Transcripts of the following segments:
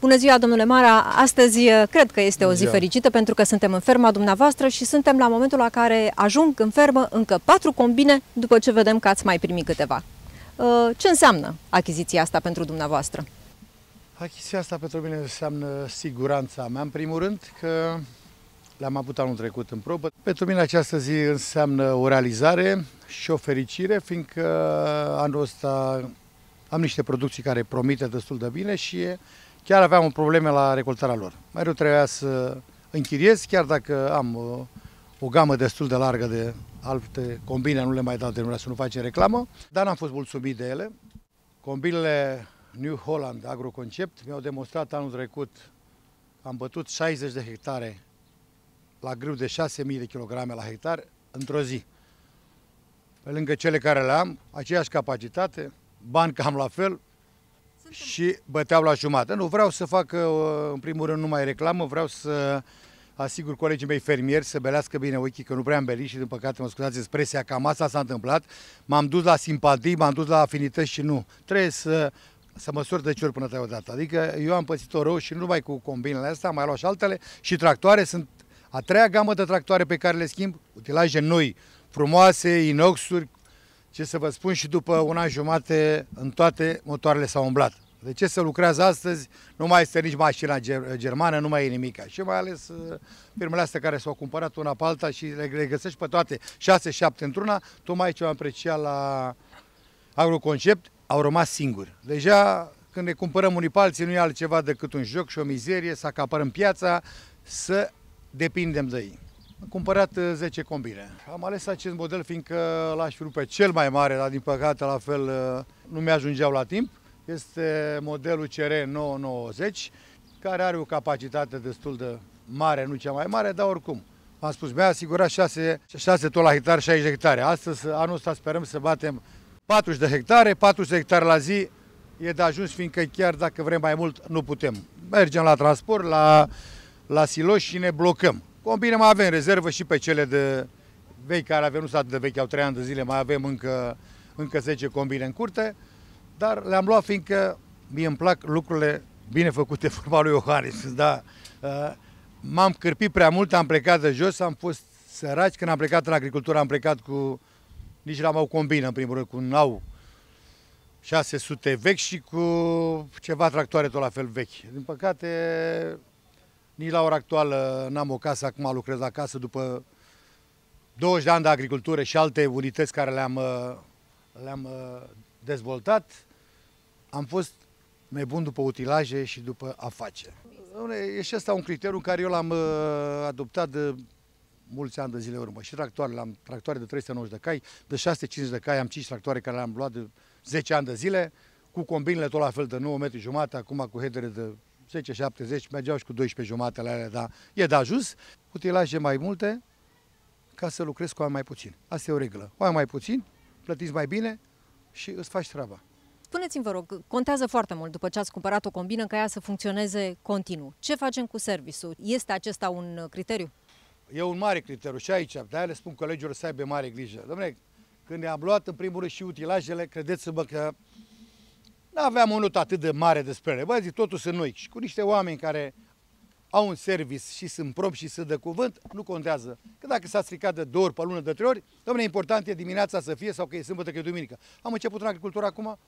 Bună ziua, domnule Mara! Astăzi eh, cred că este o zi fericită pentru că suntem în ferma dumneavoastră și suntem la momentul la care ajung în fermă încă patru combine după ce vedem că ați mai primit câteva. Eh, ce înseamnă achiziția asta pentru dumneavoastră? Achiziția asta pentru mine înseamnă siguranța mea, în primul rând, că l-am avut anul trecut în probă. Pentru mine această zi înseamnă o realizare și o fericire, fiindcă anul ăsta am niște producții care promite destul de bine și e chiar aveam probleme la recoltarea lor. rău trebuia să închiriez, chiar dacă am uh, o gamă destul de largă de alte combine, nu le mai dau denumirea să nu facem reclamă, dar n-am fost mulțumit de ele. Combinele New Holland Agroconcept mi-au demonstrat anul trecut am bătut 60 de hectare la grâu de 6.000 de kilograme la hectare într-o zi. Pe lângă cele care le am, aceeași capacitate, bani cam la fel, și băteau la jumătate. Nu, vreau să fac, uh, în primul rând, numai reclamă, vreau să asigur colegii mei fermieri să belească bine ochii, că nu prea am belit și, din păcate, mă scuzați expresia, cam asta s-a întâmplat. M-am dus la simpatii, m-am dus la afinități și nu. Trebuie să să măsori de cior până te odată. Adică eu am pățit-o rău și nu numai cu combinele astea, am mai luat și altele și tractoare sunt a treia gamă de tractoare pe care le schimb, utilaje noi, frumoase, inoxuri, ce să vă spun și după una jumate în toate motoarele s-au umblat. De ce se lucrează astăzi? Nu mai este nici mașina germană, nu mai e nimic. Și mai ales uh, firmele astea care s-au cumpărat una pe alta și le găsești pe toate 6-7 într-una, tocmai ce am apreciat la agroconcept, au rămas singuri. Deja când ne cumpărăm unii pe alții, nu e altceva decât un joc și o mizerie, să acapărăm piața, să depindem de ei. Am cumpărat 10 uh, combine. Am ales acest model fiindcă l-aș fi pe cel mai mare, dar din păcate la fel uh, nu mi-ajungeau la timp. Este modelul CR 990, care are o capacitate destul de mare, nu cea mai mare, dar oricum. am spus, mi-a asigurat 6, 6 tot la hectare, 60 de hectare. Astăzi, anul ăsta sperăm să batem 40 de hectare, 40 de hectare la zi e de ajuns, fiindcă chiar dacă vrem mai mult, nu putem. Mergem la transport, la, la siloș și ne blocăm. Combine mai avem rezervă și pe cele de vei care avem, nu sunt de vechi, au trei ani de zile, mai avem încă, încă 10 combine în curte, dar le-am luat fiindcă mie îmi plac lucrurile bine făcute vorba lui Iohannis, da. Uh, m-am cârpit prea mult, am plecat de jos, am fost săraci. Când am plecat în agricultură, am plecat cu... Nici la am au combină, în primul rând, cu un au 600 vechi și cu ceva tractoare tot la fel vechi. Din păcate, nici la ora actuală n-am o casă, acum lucrez acasă după 20 de ani de agricultură și alte unități care le-am uh, le-am uh, dezvoltat. Am fost mai bun după utilaje și după afaceri. E și asta un criteriu care eu l-am uh, adoptat de mulți ani de zile urmă. Și tractoare, am tractoare de 390 de cai, de 650 de cai, am 5 tractoare care le-am luat de 10 ani de zile, cu combinile tot la fel de 9 metri jumate, acum cu hedere de 10-70, mergeau și cu 12 jumate la ele, dar e de ajuns. Utilaje mai multe ca să lucrezi cu oameni mai puțin. Asta e o regulă. Oameni mai puțin, plătiți mai bine și îți faci treaba. Spuneți-mi, vă rog, contează foarte mult după ce ați cumpărat o combină ca ea să funcționeze continuu. Ce facem cu serviciul? Este acesta un uh, criteriu? E un mare criteriu și aici, de-aia le spun colegilor să aibă mare grijă. Domnule, când ne-am luat în primul rând și utilajele, credeți vă că nu aveam un lot atât de mare despre ele. Bă, zic, totul sunt noi. Și cu niște oameni care au un service și sunt probi și sunt de cuvânt, nu contează. Că dacă s-a stricat de două ori pe lună, de trei ori, domnule, important e dimineața să fie sau că e sâmbătă, că e duminică. Am început în agricultură acum,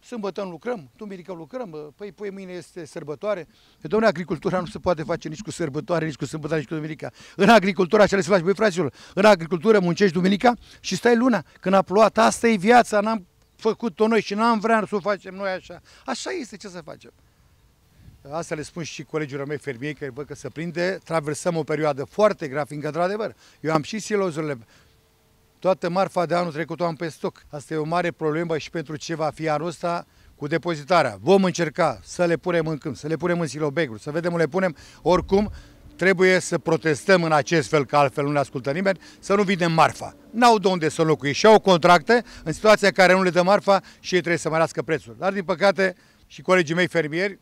sâmbătă nu lucrăm, duminică lucrăm, păi, păi mâine este sărbătoare. Pe domnule, agricultura nu se poate face nici cu sărbătoare, nici cu sâmbătă, nici cu duminica. În agricultură așa le se face, băi fraților, în agricultură muncești duminica și stai luna. Când a plouat, asta e viața, n-am făcut-o noi și n-am vrea să o facem noi așa. Așa este, ce să facem? Asta le spun și colegilor mei fermieri, că văd că se prinde, traversăm o perioadă foarte grea, fiindcă, într-adevăr, eu am și silozurile, toată marfa de anul trecut o am pe stoc. Asta e o mare problemă și pentru ce va fi anul ăsta cu depozitarea. Vom încerca să le punem în câmp, să le punem în silobegru, să vedem, le punem oricum, trebuie să protestăm în acest fel, că altfel nu ne ascultă nimeni, să nu vinem marfa. N-au de unde să locui și au contracte în situația în care nu le dă marfa și ei trebuie să mărească prețul. Dar din păcate și colegii mei fermieri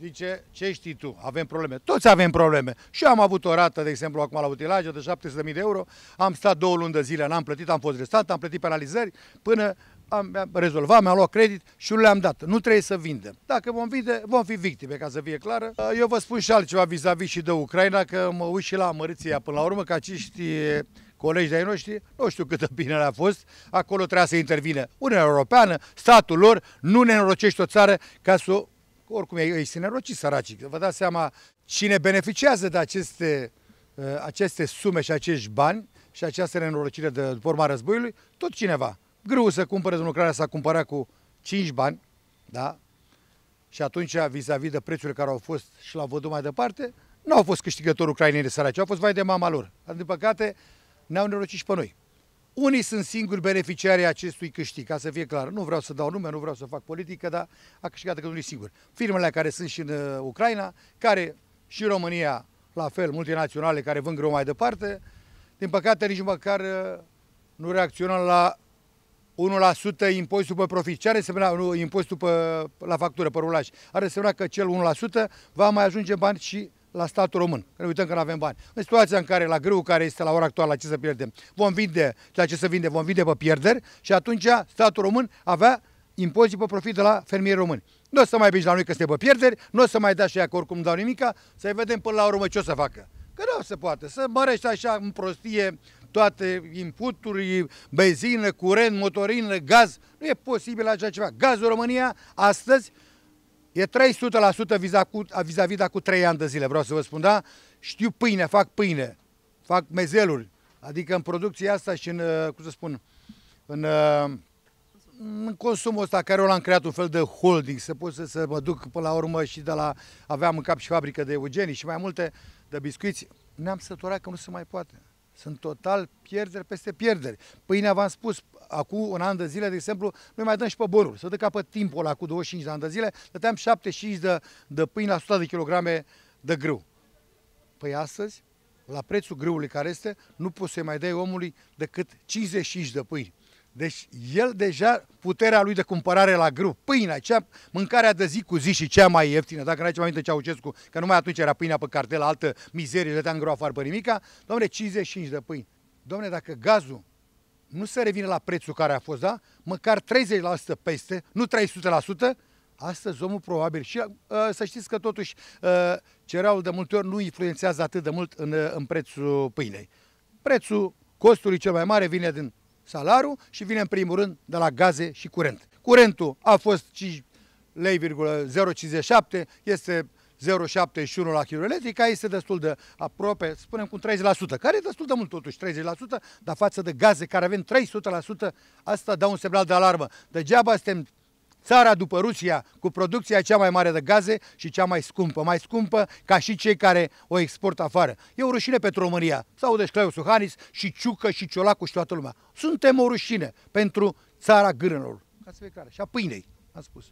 zice, ce știi tu, avem probleme. Toți avem probleme. Și eu am avut o rată, de exemplu, acum la utilaje de 700.000 de euro, am stat două luni de zile, n-am plătit, am fost restat, am plătit penalizări, până am rezolvat, mi-am luat credit și le-am dat. Nu trebuie să vindem. Dacă vom vinde, vom fi victime, ca să fie clară. Eu vă spun și altceva vis-a-vis -vis și de Ucraina, că mă uit și la amărâția până la urmă, că acești colegi de-ai noștri, nu știu de bine a fost, acolo trebuia să intervine Uniunea Europeană, statul lor, nu ne înrocești o țară ca să oricum ei se neroci săraci. Vă dați seama cine beneficiază de aceste, uh, aceste sume și acești bani și această nenorocire de, după urma războiului, tot cineva greu să cumpără un lucrare, s-a cumpărat cu 5 bani, da? Și atunci, vis-a-vis -vis de prețurile care au fost și l-au văzut mai departe, nu au fost câștigători ucraineni săraci, au fost vai de mama lor. Dar, din păcate, ne-au nerocit și pe noi. Unii sunt singuri beneficiarii acestui câștig, ca să fie clar. Nu vreau să dau nume, nu vreau să fac politică, dar a câștigat că unii singuri. Firmele care sunt și în uh, Ucraina, care și România, la fel, multinaționale care vând greu mai departe, din păcate nici măcar uh, nu reacționăm la 1% impozitul pe profit. Ce are însemna nu, impozitul pe, la factură, pe rulaj? Are însemna că cel 1% va mai ajunge bani și la statul român, că ne uităm că nu avem bani. În situația în care, la greu care este la ora actuală, ce să pierdem? Vom vinde ceea ce să vinde, vom vinde pe pierderi și atunci statul român avea impozit pe profit de la fermierii români. Nu o să mai vii la noi că suntem pe pierderi, nu o să mai dea și ea că oricum dau nimica, să vedem până la urmă ce o să facă. Că nu se poate, să mărești așa în prostie toate inputuri, benzină, curent, motorină, gaz. Nu e posibil așa ceva. Gazul România astăzi e 300% vis-a-vis de cu 3 ani de zile, vreau să vă spun, da? Știu pâine, fac pâine, fac mezeluri, adică în producția asta și în, uh, cum să spun, în, uh, în consumul ăsta care eu l-am creat un fel de holding, să pot să, să mă duc până la urmă și de la, aveam în cap și fabrică de eugenii și mai multe de biscuiți, ne-am săturat că nu se mai poate. Sunt total pierderi peste pierderi. Pâinea, v-am spus, acum un an de zile, de exemplu, noi mai dăm și pe borul. Să dă pe timpul ăla cu 25 de ani de zile, dăteam 75 de, de pâine la 100 de kilograme de grâu. Păi astăzi, la prețul grâului care este, nu poți să-i mai dai omului decât 55 de pâini. Deci el deja, puterea lui de cumpărare la grup, pâinea, cea, mâncarea de zi cu zi și cea mai ieftină, dacă nu ai ceva aminte Ceaucescu, că numai atunci era pâinea pe cartelă, altă mizerie, de în grâu afară pe nimica, domne, 55 de pâini. Domne, dacă gazul nu se revine la prețul care a fost, da? Măcar 30% peste, nu 300%, astăzi omul probabil și uh, să știți că totuși uh, ă, cereul de multe ori nu influențează atât de mult în, în prețul pâinei. Prețul costului cel mai mare vine din salarul și vine în primul rând de la gaze și curent. Curentul a fost 5 lei, este 0,71 la kiloelectric, aici este destul de aproape, spunem cu 30%, care e destul de mult totuși, 30%, dar față de gaze care avem 300%, asta dă un semnal de alarmă. Degeaba suntem țara după Rusia cu producția cea mai mare de gaze și cea mai scumpă, mai scumpă ca și cei care o exportă afară. E o rușine pentru România. Sau de Claiu Suhanis și Ciucă și Ciolacu și toată lumea. Suntem o rușine pentru țara grânelor. Ca să fie clar. Și a pâinei, am spus.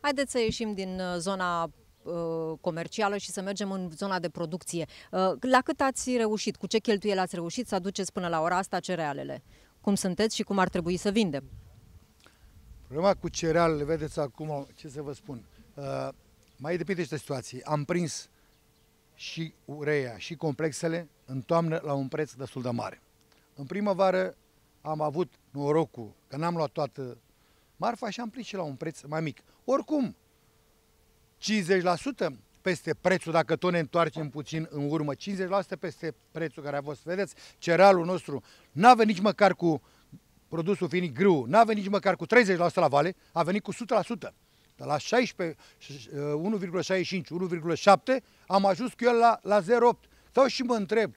Haideți să ieșim din uh, zona uh, comercială și să mergem în zona de producție. Uh, la cât ați reușit? Cu ce cheltuieli ați reușit să aduceți până la ora asta cerealele? Cum sunteți și cum ar trebui să vindem? Problema cu cerealele, vedeți acum, ce să vă spun, uh, mai depinde de situație. Am prins și ureia și complexele în toamnă la un preț destul de mare. În primăvară am avut norocul că n-am luat toată marfa și am prins și la un preț mai mic. Oricum, 50% peste prețul, dacă tot ne întoarcem puțin în urmă, 50% peste prețul care a fost. Vedeți, cerealul nostru n-a venit nici măcar cu produsul fiind grâu, n-a venit nici măcar cu 30% la vale, a venit cu 100%. De la 16, 1,65, 1,7 am ajuns cu el la, la 0,8. Stau și mă întreb,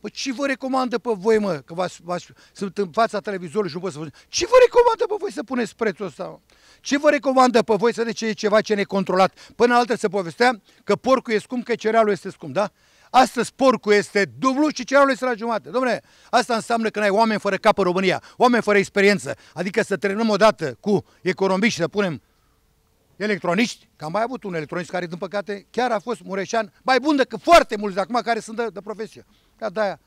Bă, ce vă recomandă pe voi, mă, că v-ați, v-ați, sunt în fața televizorului și nu pot să vă Ce vă recomandă pe voi să puneți prețul ăsta? Mă? Ce vă recomandă pe voi să de ce e ceva ce necontrolat? Până altă se povestea că porcul e scump, că cerealul este scump, da? Astăzi porcul este dublu și cerealul este la jumate. Domnule, asta înseamnă că ai oameni fără cap în România, oameni fără experiență, adică să trenăm odată cu economiști și să punem electroniști, că am mai avut un electronist care, din păcate, chiar a fost mureșan, mai bun decât foarte mulți de acum care sunt de, de profesie. Dar de aia,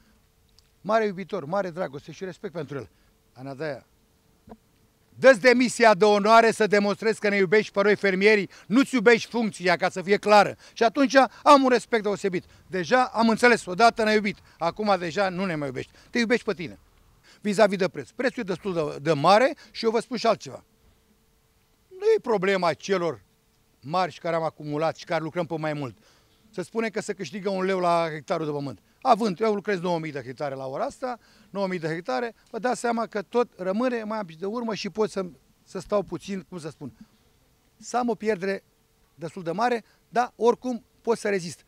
mare iubitor, mare dragoste și respect pentru el. Ana Dă-ți demisia de onoare să demonstrezi că ne iubești pe noi fermierii, nu-ți iubești funcția, ca să fie clară. Și atunci am un respect deosebit. Deja am înțeles, odată ne-ai iubit, acum deja nu ne mai iubești. Te iubești pe tine, vis-a-vis -vis de preț. Prețul e destul de, de mare și eu vă spun și altceva. Nu e problema celor mari și care am acumulat și care lucrăm pe mai mult. Se spune că se câștigă un leu la hectarul de pământ. Având, eu lucrez 2000 de hectare la ora asta, 9.000 de hectare, vă dați seama că tot rămâne mai de urmă și pot să, să stau puțin, cum să spun, să am o pierdere destul de mare, dar oricum pot să rezist.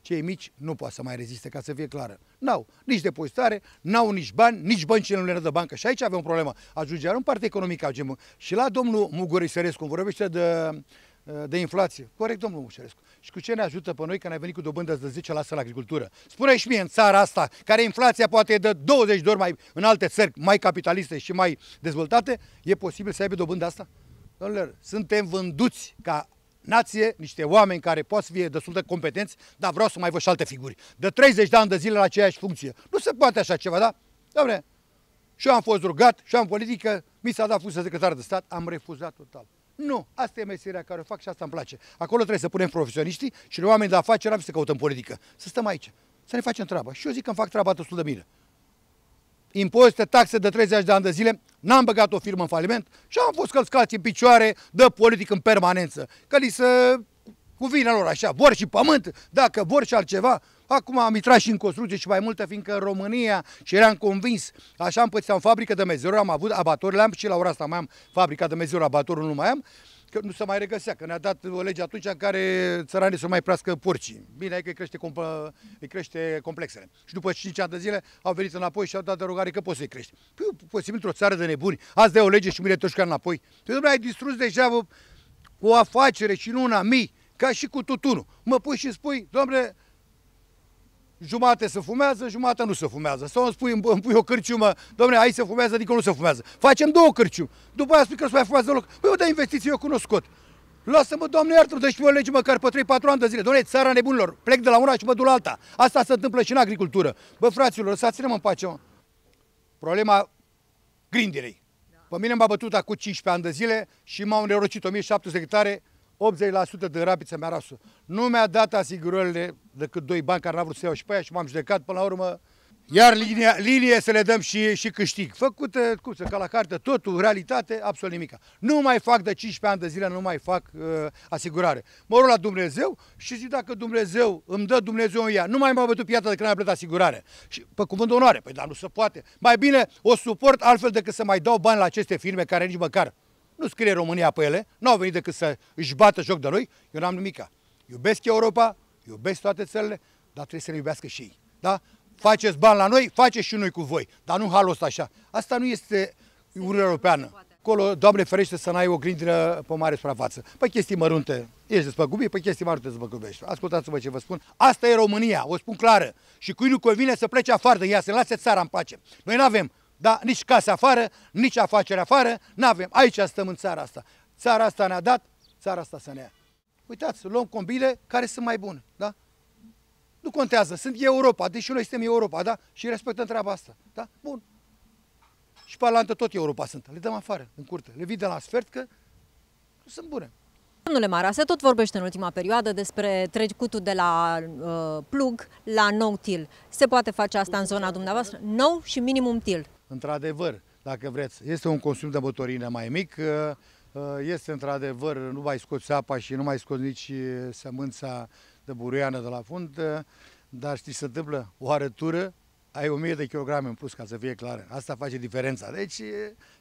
Cei mici nu pot să mai reziste, ca să fie clară. N-au nici depozitare, n-au nici bani, nici băncile nu le dă bancă. Și aici avem o problemă. Ajunge în partea economică, ajungem și la domnul Muguri Sărescu, vorbește de Eh, de inflație. Corect, domnul Mușerescu. Și cu ce ne ajută pe noi că ne-a venit cu dobândă de 10% la agricultură? spune și mie în țara asta, care inflația poate e de 20 de ori mai în alte țări mai capitaliste și mai dezvoltate, e posibil să aibă dobândă asta? Domnule, suntem vânduți ca nație, niște oameni care pot să fie destul de competenți, dar vreau să mai văd și alte figuri. De 30 de ani de zile la aceeași funcție. Nu se poate așa ceva, da? Doamne, și eu am fost rugat, și eu am politică, mi s-a dat funcția secretar de stat, am refuzat total. Nu, asta e meseria care o fac și asta îmi place. Acolo trebuie să punem profesioniștii și noi oameni de afaceri am să căutăm politică. Să stăm aici, să ne facem treaba. Și eu zic că îmi fac treaba destul de bine. Impozite, taxe de 30 de ani de zile, n-am băgat o firmă în faliment și am fost călscați în picioare de politic în permanență. Că li se cuvine lor așa, vor și pământ, dacă vor și altceva, Acum am intrat și în construcție și mai multe fiindcă în România și eram convins, așa am pățit, am fabrică de mezură, am avut abatorile, am și la ora asta mai am fabrica de mezură, abatorul nu mai am, că nu se mai regăsea, că ne-a dat o lege atunci în care țăranii să mai prească porcii. Bine, e că îi crește, îi crește complexele. Și după 5 ani de zile au venit înapoi și au dat derogare că poți să-i crești. Păi, posibil într-o țară de nebuni, azi dai o lege și mire toșca înapoi. Păi, domnule, ai distrus deja o, o afacere și nu una mii, ca și cu tutunul. Mă pui și spui, domnule, jumate se fumează, jumate nu se fumează. Sau îmi, spui, îmi pui o cârciumă, domne, aici se fumează, adică nu se fumează. Facem două cârciumi. După aia spui că nu se mai fumează deloc. Păi, uite, investiții eu cunoscut. Lasă-mă, doamne, iartă deci mă lege măcar pe 3-4 ani de zile. Doamne, țara nebunilor, plec de la una și mă duc la alta. Asta se întâmplă și în agricultură. Bă, fraților, lăsați-ne în pace. Mă. Problema grindirei. Da. Pe mine m-a bătut acum 15 ani de zile și m-au nenorocit 1700 de hectare 80% de rapiță mi-a rasul. Nu mi-a dat asigurările decât doi bani care n-a vrut să iau și pe aia și m-am judecat până la urmă. Iar linia, linie să le dăm și, și câștig. Făcute, cum să, ca la carte, totul, realitate, absolut nimica. Nu mai fac de 15 ani de zile, nu mai fac uh, asigurare. Mă rog la Dumnezeu și zic dacă Dumnezeu îmi dă Dumnezeu în ea. Nu mai m-a bătut piata de când am plătit asigurare. Și pe cuvânt de onoare, păi dar nu se poate. Mai bine o suport altfel decât să mai dau bani la aceste firme care nici măcar nu scrie România pe ele, nu au venit decât să își bată joc de noi, eu n-am nimica. Iubesc Europa, iubesc toate țările, dar trebuie să ne iubească și ei. Da? Faceți bani la noi, faceți și noi cu voi, dar nu halul așa. Asta nu este Uniunea Europeană. Acolo, Doamne ferește să n-ai o grindină pe mare suprafață. Pe păi chestii mărunte ești despăgubit, pe păi chestii mărunte despăgubești. Ascultați-vă ce vă spun. Asta e România, o spun clară. Și cui nu convine să plece afară de ea, să lase țara în pace. Noi nu avem da? Nici case afară, nici afacere afară, nu avem. Aici stăm în țara asta. Țara asta ne-a dat, țara asta să ne ia. Uitați, luăm combile care sunt mai bune, da? Nu contează, sunt Europa, deși noi suntem Europa, da? Și respectăm treaba asta, da? Bun. Și pe alantă tot Europa sunt. Le dăm afară, în curte. Le vii de la sfert că nu sunt bune. Domnule Mara, se tot vorbește în ultima perioadă despre trecutul de la uh, plug la no-till. Se poate face asta în zona dumneavoastră? No și minimum till într-adevăr, dacă vreți, este un consum de motorină mai mic, uh, uh, este într-adevăr, nu mai scoți apa și nu mai scoți nici uh, sămânța de buruiană de la fund, dar știi, se întâmplă o arătură, ai 1000 de kilograme în plus, ca să fie clară. Asta face diferența. Deci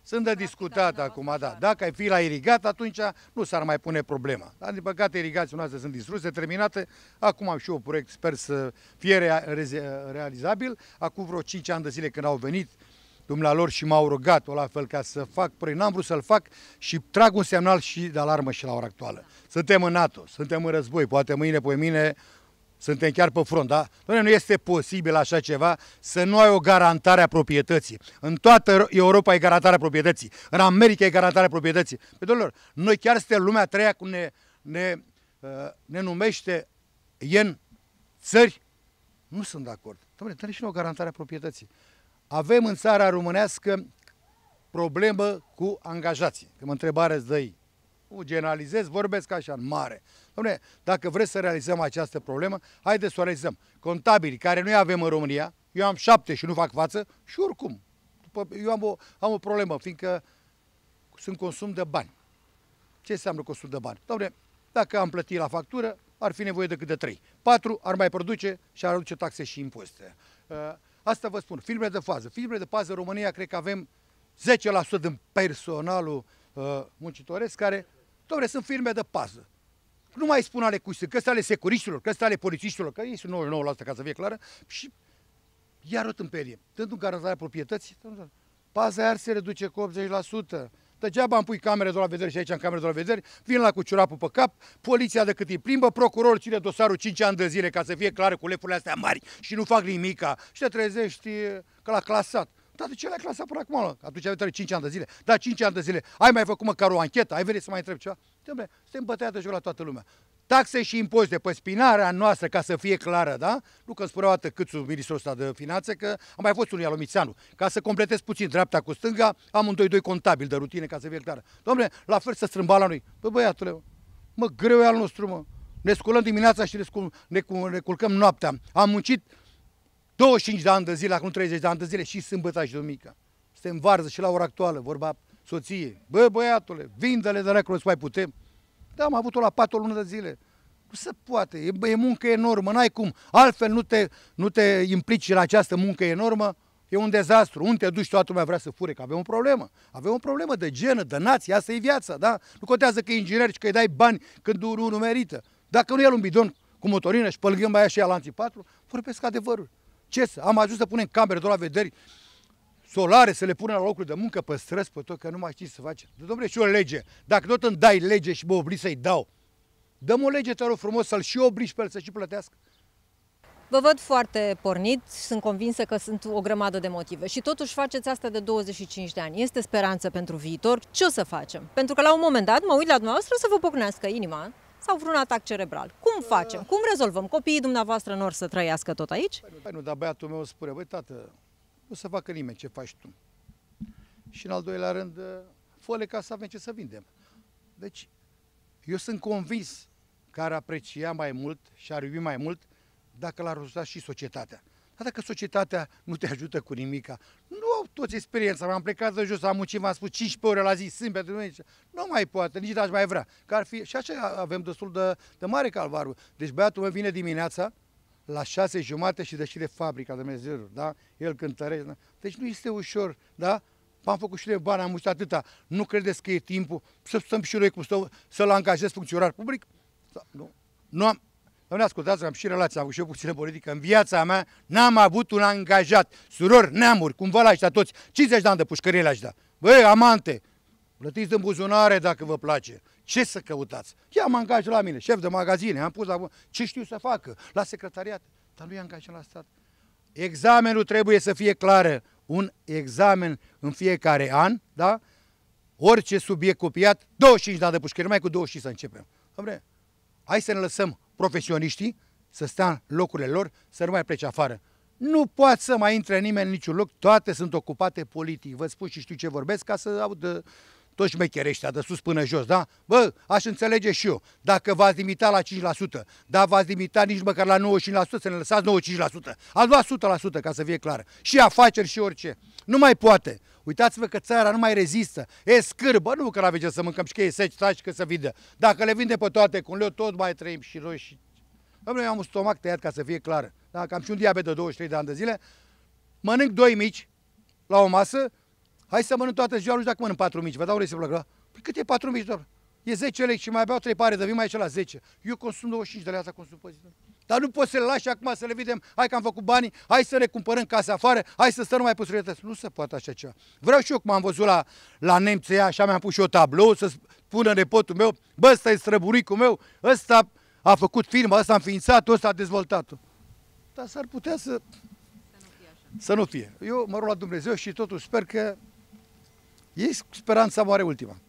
sunt de discutat acum, da. Dacă ai fi la irigat, atunci nu s-ar mai pune problema. Dar, din păcate, irigațiile noastre sunt distruse, terminate. Acum am și eu proiect, sper să fie realizabil. Acum vreo 5 ani de zile când au venit dumnealor și m-au rugat-o la fel ca să fac proiect. N-am vrut să-l fac și trag un semnal și de alarmă și la ora actuală. Suntem în NATO, suntem în război, poate mâine, pe mine suntem chiar pe front, da? Doamne, nu este posibil așa ceva să nu ai o garantare a proprietății. În toată Europa e garantarea proprietății, în America e garantarea proprietății. Pe domnilor, noi chiar suntem lumea a treia cum ne, ne, uh, ne numește ien țări. Nu sunt de acord. Doamne, dă și o garantare a proprietății. Avem în țara românească problemă cu angajații. Când mă întrebare îți dă Nu generalizez, vorbesc așa în mare. Dom'le, dacă vreți să realizăm această problemă, haideți să o realizăm. Contabilii care noi avem în România, eu am șapte și nu fac față și oricum. După, eu am o, am o problemă, fiindcă sunt consum de bani. Ce înseamnă consum de bani? Dom'le, dacă am plătit la factură, ar fi nevoie de de trei, patru ar mai produce și ar aduce taxe și impozite. Uh, Asta vă spun, filme de fază. Filme de fază în România, cred că avem 10% din personalul uh, muncitoresc care, doamne, sunt filme de pază. Nu mai spun ale cui sunt, că sunt ale securiștilor, că sunt ale polițiștilor, că ei sunt 99% ca să fie clară, și iar o tâmperie. Dând un garantare proprietății, paza iar se reduce cu 80%, Degeaba îmi pui camere de la vedere și aici în camere de la vedere, vin la cuciurapul pe cap, poliția de cât îi plimbă, procurorul ține dosarul 5 ani de zile ca să fie clar cu lepurile astea mari și nu fac nimica și te trezești că l-a clasat. Dar de ce l-ai clasat până acum? Atunci aveai 5 ani de zile. Da, 5 ani de zile. Ai mai făcut măcar o anchetă? Ai venit să mai întreb ceva? suntem bătăiată de joc la toată lumea taxe și impozite pe spinarea noastră, ca să fie clară, da? Nu că spunea o câțu ministrul ăsta de finanțe, că am mai fost unul Alomițeanu. Ca să completez puțin dreapta cu stânga, am un 2-2 contabil de rutine, ca să fie clară. Domnule, la fel să strâmba la noi. Bă, băiatule, mă, greu e al nostru, mă. Ne sculăm dimineața și ne, scul- ne, ne culcăm noaptea. Am muncit 25 de ani de zile, acum 30 de ani de zile și sâmbătă și duminică. Suntem varză și la ora actuală, vorba soție. Bă, băiatule, vindele de recolo să mai putem. Da, am avut-o la patru luni de zile. Nu se poate, e, e muncă enormă, n-ai cum. Altfel nu te, nu te implici la această muncă enormă, e un dezastru. Unde te duci, toată lumea vrea să fure, că avem o problemă. Avem o problemă de genă, de nație, asta e viața, da? Nu contează că e inginer și că îi dai bani când nu merită. Dacă nu e un bidon cu motorină și pălgând mai aia și ea la anti 4, vorbesc adevărul. Ce să, am ajuns să punem camere de la vederi solare, să le pună la locul de muncă pe străzi, pe tot, că nu mai știți să faci. Domnule, și o lege. Dacă tot îmi dai lege și mă obligi să-i dau, dăm o lege, te rog frumos, să-l și obliși pe el să și plătească. Vă văd foarte pornit, sunt convinsă că sunt o grămadă de motive și totuși faceți asta de 25 de ani. Este speranță pentru viitor? Ce o să facem? Pentru că la un moment dat mă uit la dumneavoastră să vă pocnească inima sau vreun atac cerebral. Cum facem? Cum rezolvăm? Copiii dumneavoastră nu or să trăiască tot aici? Păi nu, dar băiatul meu spune, băi tată, nu să facă nimeni ce faci tu. Și în al doilea rând, fă ca să avem ce să vindem. Deci, eu sunt convins că ar aprecia mai mult și ar iubi mai mult dacă l-ar ajuta și societatea. Dar dacă societatea nu te ajută cu nimica, nu au toți experiența, m-am plecat de jos, am muncit, m-am spus 15 ore la zi, pentru duminică, nu mai poate, nici n-aș mai vrea. Că ar fi, și așa avem destul de, de mare calvarul. Deci băiatul meu vine dimineața, la șase jumate și deschide fabrica de mezeruri, da? El cântărește. Da? Deci nu este ușor, da? am făcut și de bani, am muștit atâta. Nu credeți că e timpul să stăm și noi cu să, să-l angajez funcționar public? Da, nu. Nu am. Doamne, ascultați, am și relații, am avut și eu puțină politică. În viața mea n-am avut un angajat. Surori, neamuri, cumva l-aș da toți. 50 de ani de pușcărie l-aș da. Băi, amante, plătiți în buzunare dacă vă place. Ce să căutați? Ia mă angajat la mine, șef de magazine, am pus la... Ce știu să facă? La secretariat. Dar nu e angajat la stat. Examenul trebuie să fie clară. Un examen în fiecare an, da? Orice subiect copiat, 25 de ani de pușcărie, numai cu 25 să începem. Doamne, hai să ne lăsăm profesioniștii să stea în locurile lor, să nu mai plece afară. Nu poate să mai intre nimeni în niciun loc, toate sunt ocupate politic. Vă spun și știu ce vorbesc ca să aud toți șmecherii de sus până jos, da? Bă, aș înțelege și eu, dacă v-ați limitat la 5%, dar v-ați limitat nici măcar la 95%, să ne lăsați 95%. Ați luat 100% ca să fie clar. Și afaceri și orice. Nu mai poate. Uitați-vă că țara nu mai rezistă. E scârbă, nu că n-avem ce să mâncăm și că e seci, și că să vinde. Dacă le vinde pe toate cu leu, tot mai trăim și noi și... Domnule, eu am un stomac tăiat ca să fie clar. Dacă am și un diabet de 23 de ani de zile, mănânc doi mici la o masă, Hai să mănânc toată ziua, nu știu dacă mănânc patru mici. Vă dau rețetă la Păi cât e patru mici, doar? E 10 lei și mai beau trei pare dar vin, mai aici la 10. Eu consum 25 de lei, asta consum pe zi. Dar nu poți să le lași acum să le vedem, hai că am făcut banii, hai să ne cumpărăm casa afară, hai să stăm mai pe Nu se poate așa ceva. Vreau și eu, cum am văzut la, la nemții așa mi-am pus și eu tablou, să spună nepotul meu, bă, ăsta e străbunicul meu, ăsta a făcut firma, ăsta a înființat, ăsta a dezvoltat-o. Dar s-ar putea să... Să nu fie așa. Să nu fie. Eu mă rog la Dumnezeu și totuși sper că ei, speranța moare ultima.